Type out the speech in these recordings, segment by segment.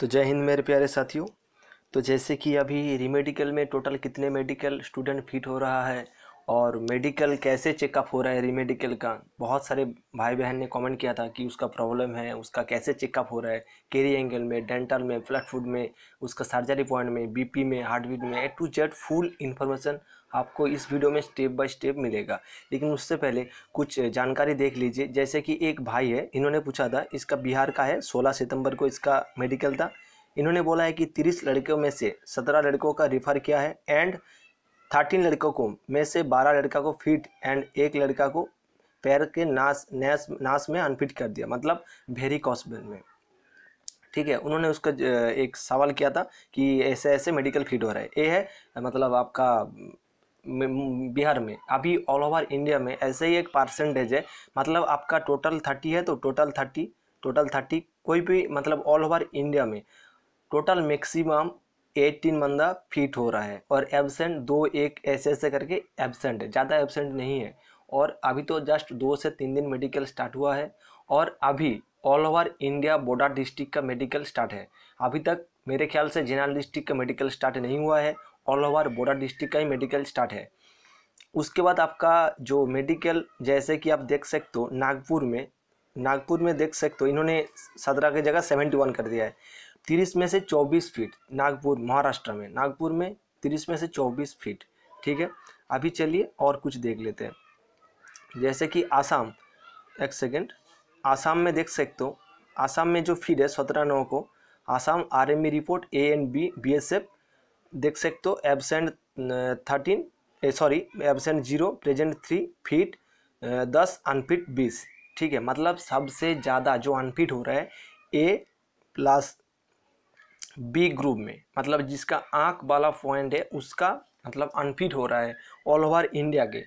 तो जय हिंद मेरे प्यारे साथियों तो जैसे कि अभी रिमेडिकल में टोटल कितने मेडिकल स्टूडेंट फिट हो रहा है और मेडिकल कैसे चेकअप हो रहा है रीमेडिकल का बहुत सारे भाई बहन ने कमेंट किया था कि उसका प्रॉब्लम है उसका कैसे चेकअप हो रहा है केरी एंगल में डेंटल में फ्लड फूड में उसका सर्जरी पॉइंट में बीपी में हार्ट बीट में A to Z full information आपको इस वीडियो में स्टेप बाय स्टेप मिलेगा लेकिन उससे पहले कुछ जानकारी देख लीजिए जैसे कि एक भाई है इन्होंने पूछा था इसका बिहार का है सोलह सितम्बर को इसका मेडिकल था इन्होंने बोला है कि तीस लड़कियों में से सत्रह लड़कों का रिफ़र किया है एंड थर्टीन लड़कों को में से बारह लड़का को फिट एंड एक लड़का को पैर के नास नैस नास में अनफिट कर दिया मतलब वेरी कॉस्बल में ठीक है उन्होंने उसका एक सवाल किया था कि ऐसे ऐसे मेडिकल फिट हो रहा है ये है मतलब आपका बिहार में अभी ऑल ओवर इंडिया में ऐसे ही एक परसेंटेज है मतलब आपका टोटल थर्टी है तो टोटल थर्टी टोटल थर्टी कोई भी मतलब ऑल ओवर इंडिया में टोटल मैक्सिमम एटीन बंदा फिट हो रहा है और एबसेंट दो एक ऐसे ऐसे करके एबसेंट है ज़्यादा एबसेंट नहीं है और अभी तो जस्ट दो से तीन दिन मेडिकल स्टार्ट हुआ है और अभी ऑल ओवर इंडिया बोडा डिस्ट्रिक्ट का मेडिकल स्टार्ट है अभी तक मेरे ख्याल से जेनरल डिस्ट्रिक्ट का मेडिकल स्टार्ट नहीं हुआ है ऑल ओवर बोडा डिस्ट्रिक्ट का ही मेडिकल स्टार्ट है उसके बाद आपका जो मेडिकल जैसे कि आप देख सकते हो नागपुर में नागपुर में देख सकते हो इन्होंने सत्रह की जगह सेवेंटी वन कर दिया है तीस में से चौबीस फीट नागपुर महाराष्ट्र में नागपुर में तीस में से चौबीस फीट ठीक है अभी चलिए और कुछ देख लेते हैं जैसे कि आसाम एक सेकेंड आसाम में देख सकते हो आसाम में जो फीड है सत्रह नौ को Assam army report A and B B S F देख सकते हो absent thirteen sorry absent zero present three fit दस अनफिट बीस ठीक है मतलब सबसे ज़्यादा जो अनफिट हो रहा है ए प्लस बी ग्रुप में मतलब जिसका आँख वाला पॉइंट है उसका मतलब अनफिट हो रहा है ऑल ओवर इंडिया के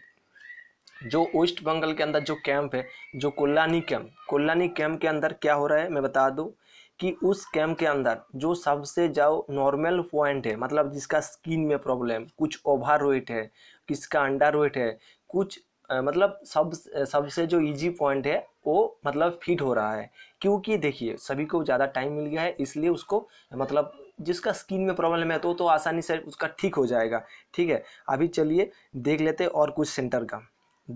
जो वेस्ट बंगाल के अंदर जो कैंप है जो कोल्लानी कैंप कोल्लानी कैंप के अंदर क्या हो रहा है मैं बता दूँ कि उस कैम्प के अंदर जो सबसे जो नॉर्मल पॉइंट है मतलब जिसका स्किन में प्रॉब्लम कुछ ओवर वेट है किसका अंडर वेट है कुछ आ, मतलब सब सबसे जो इजी पॉइंट है वो मतलब फिट हो रहा है क्योंकि देखिए सभी को ज़्यादा टाइम मिल गया है इसलिए उसको मतलब जिसका स्किन में प्रॉब्लम है तो तो आसानी से उसका ठीक हो जाएगा ठीक है अभी चलिए देख लेते और कुछ सेंटर का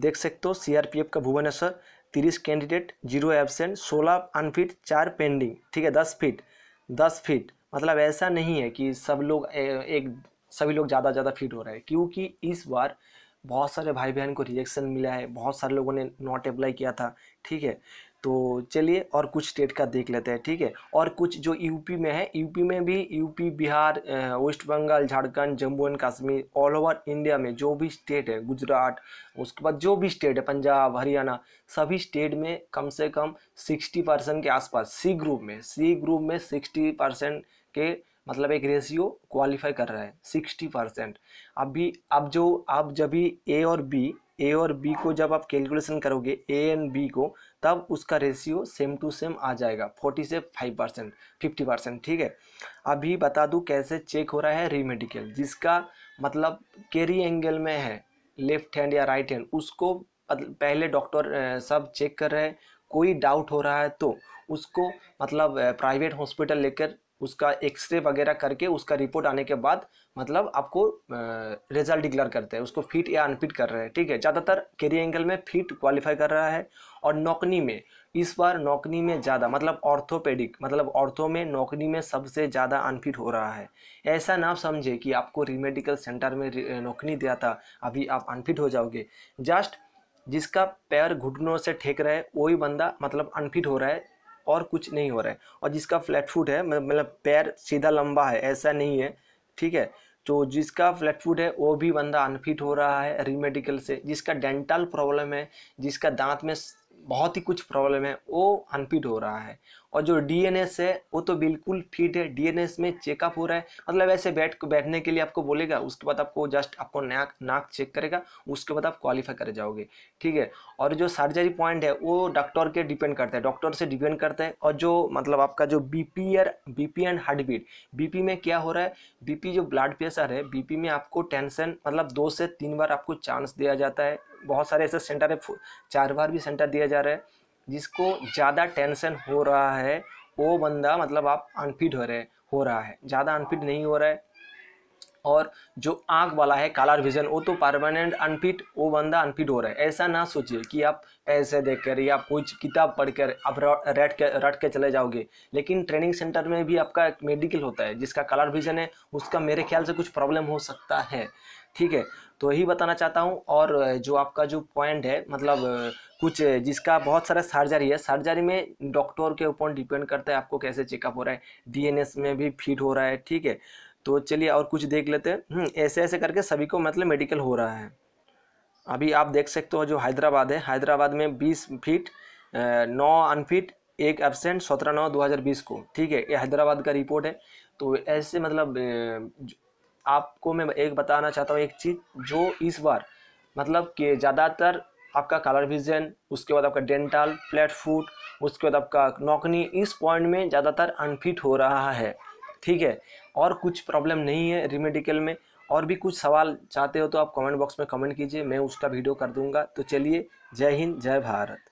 देख सकते हो सीआरपीएफ का भुवनेश्वर तीस कैंडिडेट जीरो एबसेंट सोलह अनफिट चार पेंडिंग ठीक है दस फिट दस फिट मतलब ऐसा नहीं है कि सब लोग एक सभी लोग ज़्यादा ज़्यादा फिट हो रहे हैं क्योंकि इस बार बहुत सारे भाई बहन को रिएक्शन मिला है बहुत सारे लोगों ने नॉट अप्लाई किया था ठीक है तो चलिए और कुछ स्टेट का देख लेते हैं ठीक है और कुछ जो यूपी में है यूपी में भी UP Bihar West Bengal Jharkhand Jammu and Kashmir all over India में जो भी स्टेट है गुजरात उसके बाद जो भी स्टेट है पंजाब हरियाणा सभी स्टेट में कम से कम सिक्सटी परसेंट के आसपास सी ग्रुप में सी ग्रुप में सिक्सटी परसेंट के मतलब एक रेशियो क्वालिफाई कर रहा है सिक्सटी परसेंट अभी अब जो आप जब भी ए और बी ए और बी को जब आप कैलकुलेशन करोगे ए एंड बी को तब उसका रेशियो सेम टू सेम आ जाएगा फोर्टी से फाइव परसेंट फिफ्टी परसेंट ठीक है अभी बता दूँ कैसे चेक हो रहा है रीमेडिकल जिसका मतलब कैरी एंगल में है लेफ्ट हैंड या राइट हैंड उसको पहले डॉक्टर सब चेक कर रहे हैं कोई डाउट हो रहा है तो उसको मतलब प्राइवेट हॉस्पिटल लेकर उसका एक्सरे वगैरह करके उसका रिपोर्ट आने के बाद मतलब आपको रिजल्ट डिक्लेयर करते हैं उसको फिट या अनफिट कर रहे हैं ठीक है ज़्यादातर कैरियर एंगल में फिट क्वालिफाई कर रहा है और नौकनी में इस बार नौकनी में ज़्यादा मतलब ऑर्थोपेडिक मतलब ऑर्थो में नौकनी में सबसे ज़्यादा अनफिट हो रहा है ऐसा ना समझे कि आपको रीमेडिकल सेंटर में नौकनी दिया था अभी आप अनफिट हो जाओगे जस्ट जिसका पैर घुटनों से ठेक रहा है वही बंदा मतलब अनफिट हो रहा है और कुछ नहीं हो रहा है और जिसका फ्लैट फुट है मतलब पैर सीधा लंबा है ऐसा नहीं है ठीक है तो जिसका फ्लैट फुट है वो भी बंदा अनफिट हो रहा है रीमेडिकल से जिसका डेंटल प्रॉब्लम है जिसका दांत में बहुत ही कुछ प्रॉब्लम है वो अनफिट हो रहा है और जो डी है वो तो बिल्कुल फिट है डी में चेकअप हो रहा है मतलब ऐसे बैठ बैठने के लिए आपको बोलेगा उसके बाद आपको जस्ट आपको नाक नाक चेक करेगा उसके बाद आप क्वालिफाई कर जाओगे ठीक है और जो सर्जरी पॉइंट है वो डॉक्टर के डिपेंड करता है डॉक्टर से डिपेंड करता है और जो मतलब आपका जो बीपी और BP and heart beat BP में क्या हो रहा है बीपी जो ब्लड प्रेशर है बीपी में आपको टेंशन मतलब दो से तीन बार आपको चांस दिया जाता है बहुत सारे ऐसे सेंटर है चार बार भी सेंटर दिया जा रहा है जिसको ज़्यादा टेंशन हो रहा है वो बंदा मतलब आप अनफिट हो रहे हो रहा है ज़्यादा अनफिट नहीं हो रहा है और जो आँख वाला है कलर विजन वो तो परमानेंट अनफिट वो बंदा अनफिट हो रहा है ऐसा ना सोचिए कि आप ऐसे देख कर या कुछ किताब पढ़ कर आप रट के रट के चले जाओगे लेकिन ट्रेनिंग सेंटर में भी आपका एक मेडिकल होता है जिसका कलर विजन है उसका मेरे ख्याल से कुछ प्रॉब्लम हो सकता है ठीक है तो यही बताना चाहता हूँ और जो आपका जो पॉइंट है मतलब कुछ जिसका बहुत सारा सर्जरी है सर्जरी में डॉक्टर के ऊपर डिपेंड करता है आपको कैसे चेकअप हो रहा है डीएनएस में भी फिट हो रहा है ठीक है तो चलिए और कुछ देख लेते हैं हम्म, ऐसे ऐसे करके सभी को मतलब मेडिकल हो रहा है अभी आप देख सकते हो जो हैदराबाद है हैदराबाद में बीस फीट नौ अनफिट एक एबसेंट सत्रह नौ दो हज़ार बीस को ठीक है ये हैदराबाद का रिपोर्ट है तो ऐसे मतलब आपको मैं एक बताना चाहता हूँ एक चीज़ जो इस बार मतलब कि ज़्यादातर आपका कलर विजन उसके बाद आपका डेंटल फ्लैट फूट उसके बाद आपका नौकनी इस पॉइंट में ज़्यादातर अनफिट हो रहा है ठीक है और कुछ प्रॉब्लम नहीं है रिमेडिकल में और भी कुछ सवाल चाहते हो तो आप कमेंट बॉक्स में कमेंट कीजिए मैं उसका वीडियो कर दूंगा तो चलिए जय हिंद जय भारत